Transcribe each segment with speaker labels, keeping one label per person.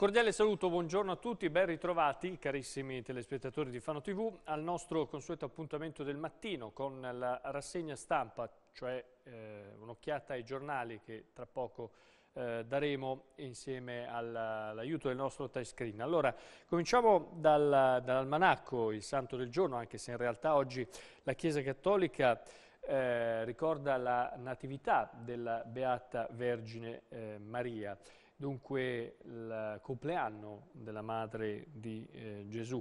Speaker 1: Un cordiale saluto, buongiorno a tutti, ben ritrovati carissimi telespettatori di Fano TV al nostro consueto appuntamento del mattino con la rassegna stampa, cioè eh, un'occhiata ai giornali che tra poco eh, daremo insieme all'aiuto del nostro touchscreen. Allora, cominciamo dal, dall'almanacco, il santo del giorno, anche se in realtà oggi la Chiesa Cattolica eh, ricorda la natività della Beata Vergine eh, Maria dunque il compleanno della madre di eh, Gesù.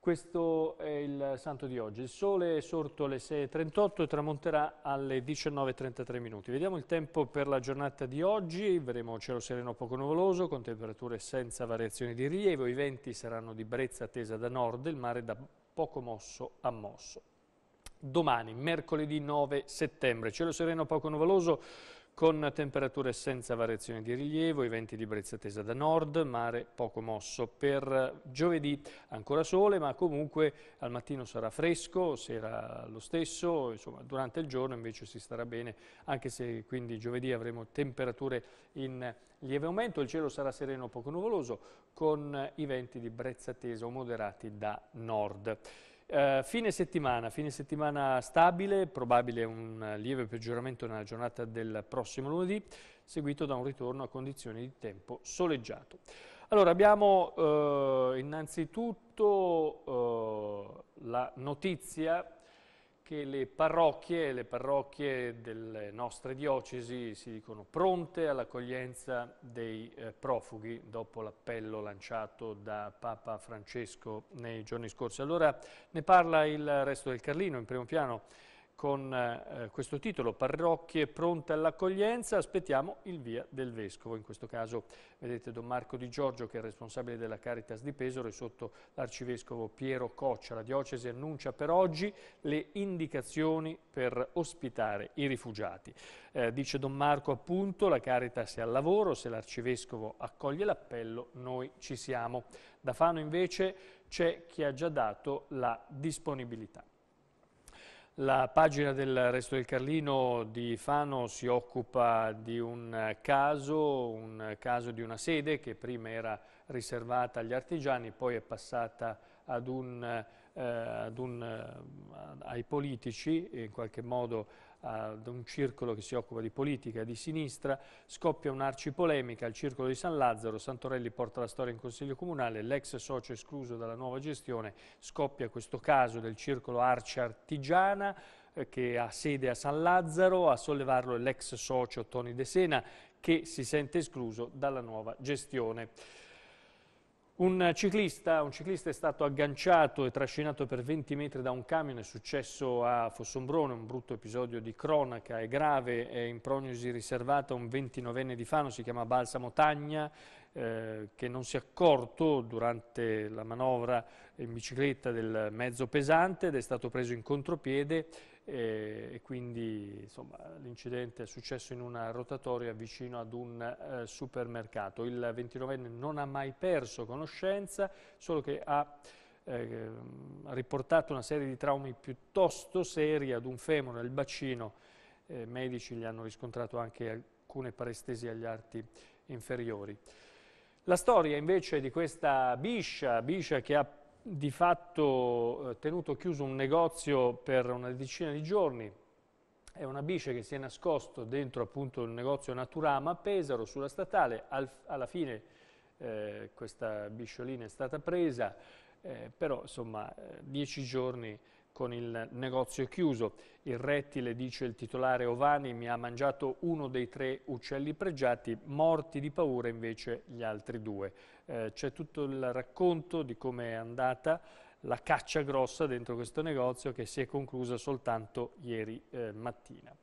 Speaker 1: Questo è il santo di oggi. Il sole è sorto alle 6.38 e tramonterà alle 19.33 minuti. Vediamo il tempo per la giornata di oggi. Vedremo cielo sereno poco nuvoloso, con temperature senza variazioni di rilievo. I venti saranno di brezza tesa da nord, il mare da poco mosso a mosso. Domani, mercoledì 9 settembre, cielo sereno poco nuvoloso con temperature senza variazioni di rilievo, i venti di brezza tesa da nord, mare poco mosso. Per giovedì ancora sole, ma comunque al mattino sarà fresco, sera lo stesso, insomma durante il giorno invece si starà bene, anche se quindi giovedì avremo temperature in lieve aumento, il cielo sarà sereno poco nuvoloso, con i venti di brezza tesa o moderati da nord. Uh, fine settimana, fine settimana stabile, probabile un lieve peggioramento nella giornata del prossimo lunedì, seguito da un ritorno a condizioni di tempo soleggiato. Allora, abbiamo uh, innanzitutto uh, la notizia che le parrocchie, le parrocchie delle nostre diocesi si dicono pronte all'accoglienza dei eh, profughi dopo l'appello lanciato da Papa Francesco nei giorni scorsi. Allora ne parla il resto del Carlino in primo piano con eh, questo titolo, Parrocchie pronte all'accoglienza, aspettiamo il via del Vescovo. In questo caso vedete Don Marco Di Giorgio che è responsabile della Caritas di Pesaro e sotto l'arcivescovo Piero Coccia. La diocesi annuncia per oggi le indicazioni per ospitare i rifugiati. Eh, dice Don Marco appunto la Caritas è al lavoro, se l'arcivescovo accoglie l'appello noi ci siamo. Da Fano invece c'è chi ha già dato la disponibilità. La pagina del Resto del Carlino di Fano si occupa di un caso, un caso di una sede che prima era riservata agli artigiani, poi è passata ad un, eh, ad un, eh, ai politici, in qualche modo ad un circolo che si occupa di politica di sinistra, scoppia un'arcipolemica polemica al circolo di San Lazzaro, Santorelli porta la storia in consiglio comunale, l'ex socio escluso dalla nuova gestione, scoppia questo caso del circolo Arce Artigiana, eh, che ha sede a San Lazzaro, a sollevarlo è l'ex socio Tony De Sena che si sente escluso dalla nuova gestione. Un ciclista, un ciclista, è stato agganciato e trascinato per 20 metri da un camion, è successo a Fossombrone, un brutto episodio di cronaca, è grave, è in prognosi riservata un 29enne di Fano, si chiama Balsamo Tagna, eh, che non si è accorto durante la manovra in bicicletta del mezzo pesante ed è stato preso in contropiede e, eh, e quindi l'incidente è successo in una rotatoria vicino ad un eh, supermercato. Il 29enne non ha mai perso conoscenza, solo che ha eh, riportato una serie di traumi piuttosto seri ad un femore, al bacino. Eh, medici gli hanno riscontrato anche alcune parestesi agli arti inferiori. La storia invece di questa biscia, biscia che ha di fatto eh, tenuto chiuso un negozio per una decina di giorni, è una bice che si è nascosto dentro appunto il negozio Naturama a Pesaro sulla statale, Al, alla fine eh, questa bisciolina è stata presa, eh, però insomma eh, dieci giorni con il negozio chiuso. Il rettile, dice il titolare Ovani, mi ha mangiato uno dei tre uccelli pregiati, morti di paura invece gli altri due. Eh, C'è tutto il racconto di come è andata la caccia grossa dentro questo negozio che si è conclusa soltanto ieri eh, mattina.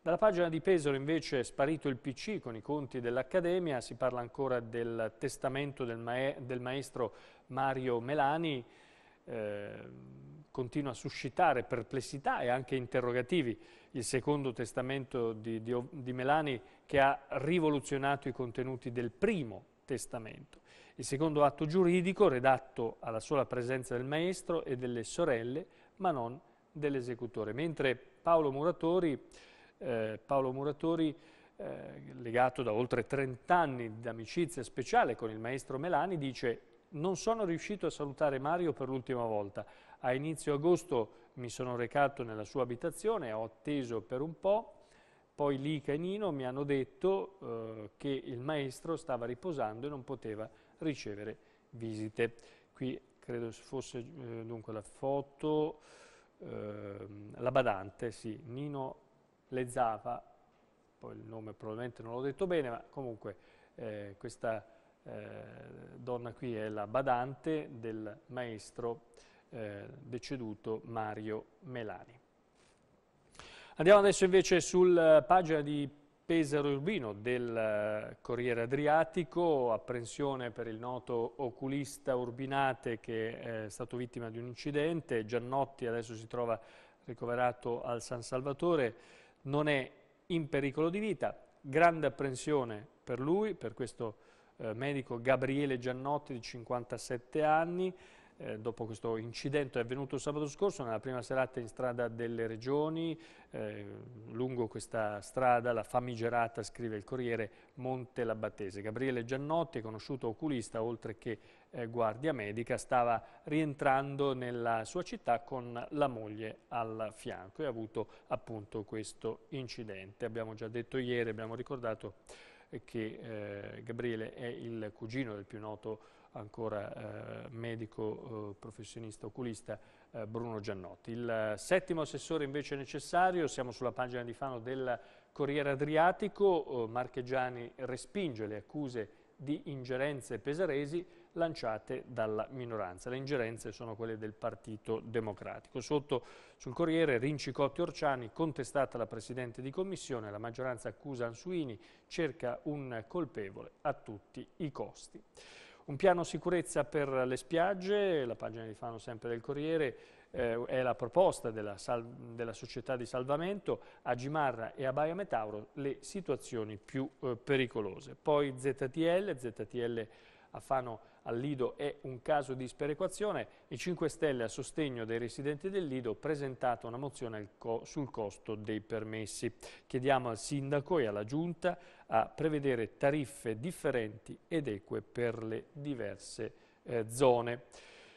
Speaker 1: Dalla pagina di Pesaro invece è sparito il PC con i conti dell'Accademia, si parla ancora del testamento del, ma del maestro Mario Melani, Ehm, continua a suscitare perplessità e anche interrogativi il secondo testamento di, di, di, Melani che ha rivoluzionato i contenuti del primo testamento. Il secondo atto giuridico redatto alla sola presenza del maestro e delle sorelle, ma non dell'esecutore. Mentre Paolo Muratori, eh, Paolo Muratori eh, legato da oltre 30 anni d'amicizia speciale con il maestro Melani, dice non sono riuscito a salutare Mario per l'ultima volta. A inizio agosto mi sono recato nella sua abitazione, ho atteso per un po', poi Lica e Nino mi hanno detto eh, che il maestro stava riposando e non poteva ricevere visite. Qui credo fosse eh, dunque la foto, eh, la badante, sì, Nino Lezzava, poi il nome probabilmente non l'ho detto bene, ma comunque eh, questa eh, donna qui è la badante del maestro eh, deceduto Mario Melani. Andiamo adesso invece sulla eh, pagina di Pesaro Urbino del Corriere Adriatico, apprensione per il noto oculista Urbinate che è stato vittima di un incidente, Giannotti adesso si trova ricoverato al San Salvatore, non è in pericolo di vita, grande apprensione per lui, per questo eh, medico Gabriele Giannotti di 57 anni, eh, dopo questo incidente avvenuto sabato scorso nella prima serata in strada delle regioni, eh, lungo questa strada, la famigerata, scrive il Corriere, Monte Labattese. Gabriele Giannotti, conosciuto oculista oltre che eh, guardia medica, stava rientrando nella sua città con la moglie al fianco e ha avuto appunto questo incidente. Abbiamo già detto ieri, abbiamo ricordato che eh, Gabriele è il cugino del più noto ancora eh, medico eh, professionista oculista eh, Bruno Giannotti. Il settimo assessore invece necessario, siamo sulla pagina di Fano del Corriere Adriatico, eh, Marchegiani respinge le accuse di ingerenze pesaresi, lanciate dalla minoranza. Le ingerenze sono quelle del Partito Democratico. Sotto sul Corriere Rincicotti Orciani, contestata la Presidente di Commissione, la maggioranza accusa Ansuini, cerca un colpevole a tutti i costi. Un piano sicurezza per le spiagge, la pagina di Fano sempre del Corriere, eh, è la proposta della, della, società di salvamento a Gimarra e a Baia Metauro le situazioni più eh, pericolose. Poi ZTL, ZTL a Fano al Lido è un caso di sperequazione. I 5 Stelle a sostegno dei residenti del Lido hanno presentato una mozione sul costo dei permessi. Chiediamo al Sindaco e alla Giunta a prevedere tariffe differenti ed eque per le diverse eh, zone.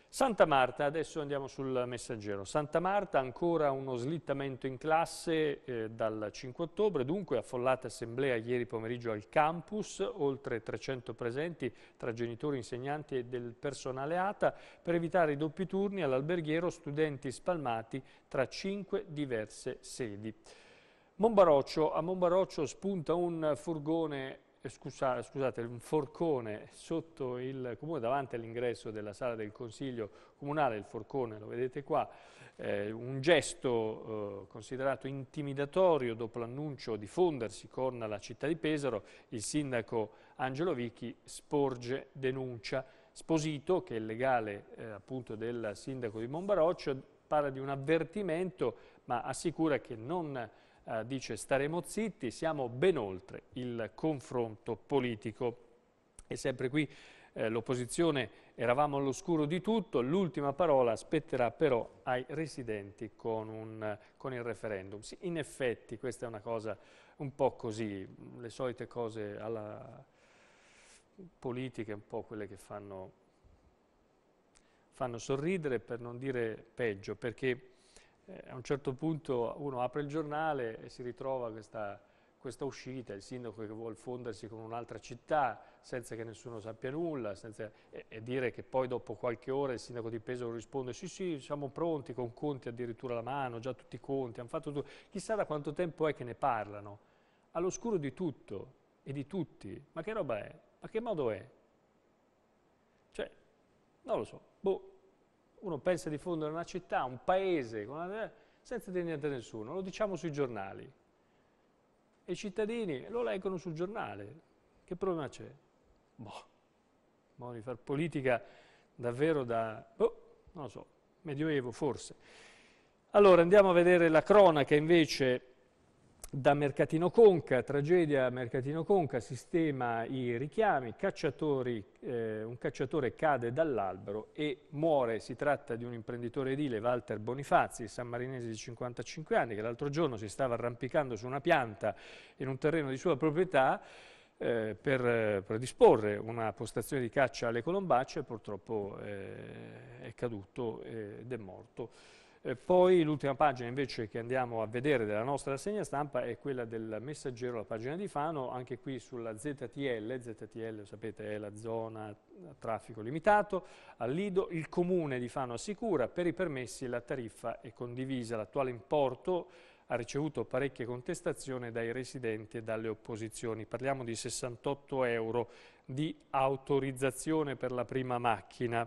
Speaker 1: Santa Marta, adesso andiamo sul messaggero. Santa Marta ancora uno slittamento in classe eh, dal 5 ottobre, dunque affollata assemblea ieri pomeriggio al campus, oltre 300 presenti tra genitori, insegnanti e del personale ATA per evitare i doppi turni all'alberghiero studenti spalmati tra cinque diverse sedi. Monbaroccio, a Monbaroccio spunta un furgone eh, scusa, scusate, un forcone sotto il comune, davanti all'ingresso della sala del Consiglio Comunale, il forcone lo vedete qua, eh, un gesto eh, considerato intimidatorio dopo l'annuncio di fondersi con la città di Pesaro, il sindaco Angelo Vichi sporge denuncia. Sposito, che è il legale eh, appunto del sindaco di Monbaroccio, parla di un avvertimento ma assicura che non eh, dice staremo zitti, siamo ben oltre il confronto politico. E sempre qui eh, l'opposizione eravamo all'oscuro di tutto, l'ultima parola spetterà però ai residenti con, un, con il referendum. Sì, in effetti questa è una cosa un po' così, le solite cose alla politiche, un po' quelle che fanno, fanno sorridere per non dire peggio, perché eh, a un certo punto uno apre il giornale e si ritrova questa, questa uscita, il sindaco che vuole fondersi con un'altra città senza che nessuno sappia nulla senza, e, e, dire che poi dopo qualche ora il sindaco di Pesaro risponde sì sì siamo pronti con conti addirittura alla mano, già tutti i conti, hanno fatto tutto, chissà da quanto tempo è che ne parlano, all'oscuro di tutto e di tutti, ma che roba è? Ma che modo è? Cioè, non lo so, boh. Uno pensa di fondere una città, un paese, senza dire niente a nessuno, lo diciamo sui giornali. E i cittadini lo leggono sul giornale. Che problema c'è? Boh, modo di fare politica davvero da... Boh, non lo so, medioevo forse. Allora andiamo a vedere la cronaca invece da Mercatino Conca, tragedia Mercatino Conca, sistema i richiami, eh, un cacciatore cade dall'albero e muore, si tratta di un imprenditore edile, Walter Bonifazzi, san di 55 anni, che l'altro giorno si stava arrampicando su una pianta in un terreno di sua proprietà eh, per predisporre una postazione di caccia alle colombacce, e purtroppo eh, è caduto ed è morto. Eh, poi l'ultima pagina invece che andiamo a vedere della nostra rassegna stampa è quella del messaggero, la pagina di Fano, anche qui sulla ZTL, ZTL sapete è la zona a eh, traffico limitato, al Lido il comune di Fano assicura per i permessi la tariffa è condivisa, l'attuale importo ha ricevuto parecchie contestazioni dai residenti e dalle opposizioni. Parliamo di 68 euro di autorizzazione per la prima macchina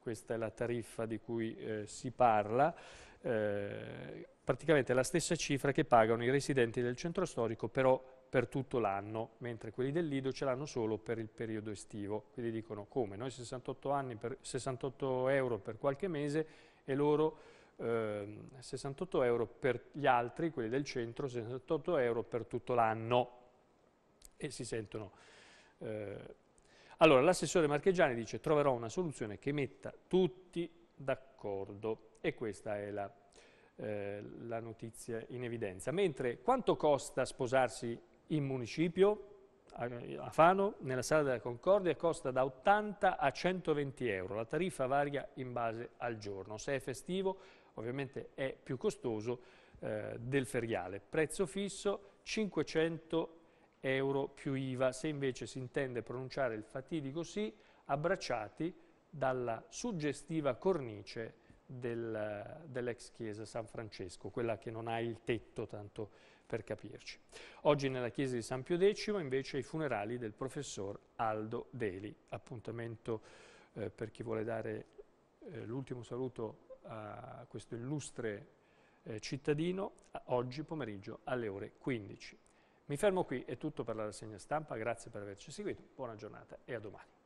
Speaker 1: questa è la tariffa di cui eh, si parla, eh, praticamente la stessa cifra che pagano i residenti del centro storico però per tutto l'anno, mentre quelli del Lido ce l'hanno solo per il periodo estivo. Quindi dicono come? Noi 68, per, 68 euro per qualche mese e loro eh, 68 euro per gli altri, quelli del centro, 68 euro per tutto l'anno e si sentono eh, allora, l'assessore Marchegiani dice troverò una soluzione che metta tutti d'accordo e questa è la, eh, la notizia in evidenza. Mentre quanto costa sposarsi in municipio? a Fano, nella sala della Concordia, costa da 80 a 120 euro. La tariffa varia in base al giorno. Se è festivo, ovviamente è più costoso eh, del feriale. Prezzo fisso 500 euro euro più IVA. Se invece si intende pronunciare il fatidico sì, abbracciati dalla suggestiva cornice del, dell'ex chiesa San Francesco, quella che non ha il tetto, tanto per capirci. Oggi nella chiesa di San Pio X invece i funerali del professor Aldo Deli, appuntamento eh, per chi vuole dare eh, l'ultimo saluto a questo illustre eh, cittadino oggi pomeriggio alle ore 15. Mi fermo qui, è tutto per la rassegna stampa, grazie per averci seguito, buona giornata e a domani.